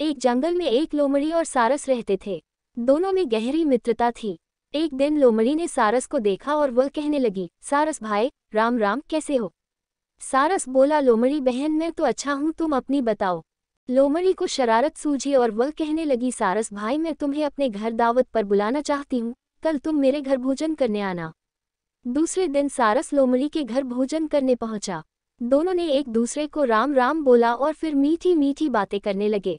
एक जंगल में एक लोमड़ी और सारस रहते थे दोनों में गहरी मित्रता थी एक दिन लोमड़ी ने सारस को देखा और वह कहने लगी सारस भाई राम राम कैसे हो सारस बोला लोमड़ी बहन मैं तो अच्छा हूँ तुम अपनी बताओ लोमड़ी को शरारत सूझी और वह कहने लगी सारस भाई मैं तुम्हें अपने घर दावत पर बुलाना चाहती हूँ कल तुम मेरे घर भोजन करने आना दूसरे दिन सारस लोमड़ी के घर भोजन करने पहुंचा दोनों ने एक दूसरे को राम राम बोला और फिर मीठी मीठी बातें करने लगे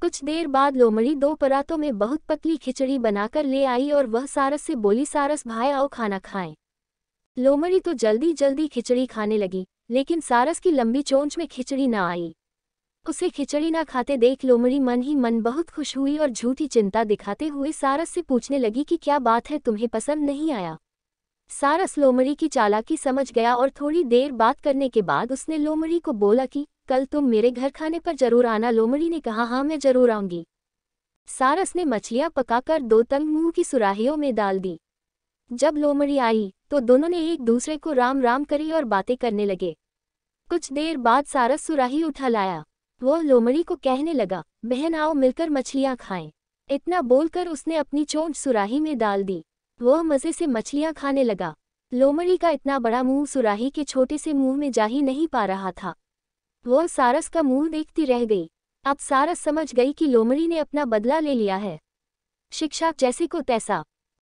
कुछ देर बाद लोमड़ी दो परातों में बहुत पतली खिचड़ी बनाकर ले आई और वह सारस से बोली सारस भाई आओ खाना खाएं। लोमड़ी तो जल्दी जल्दी खिचड़ी खाने लगी लेकिन सारस की लंबी चोंच में खिचड़ी न आई उसे खिचड़ी ना खाते देख लोमड़ी मन ही मन बहुत खुश हुई और झूठी चिंता दिखाते हुए सारस से पूछने लगी कि क्या बात है तुम्हें पसंद नहीं आया सारस लोमड़ी की चालाकी समझ गया और थोड़ी देर बात करने के बाद उसने लोमड़ी को बोला कि कल तुम मेरे घर खाने पर जरूर आना लोमड़ी ने कहा हाँ मैं जरूर आऊंगी सारस ने मछलियां पकाकर दो तंग मुंह की सुराहियों में डाल दी जब लोमड़ी आई तो दोनों ने एक दूसरे को राम राम करी और बातें करने लगे कुछ देर बाद सारस सुराही उठा लाया वो लोमड़ी को कहने लगा बहन आओ मिलकर मछलियाँ खाएं इतना बोलकर उसने अपनी चोंच सुराही में डाल दी वह मज़े से मछलियाँ खाने लगा लोमड़ी का इतना बड़ा मुंह सुराही के छोटे से मुंह में जा ही नहीं पा रहा था वह सारस का मुंह देखती रह गई अब सारस समझ गई कि लोमड़ी ने अपना बदला ले लिया है शिक्षा जैसे को तैसा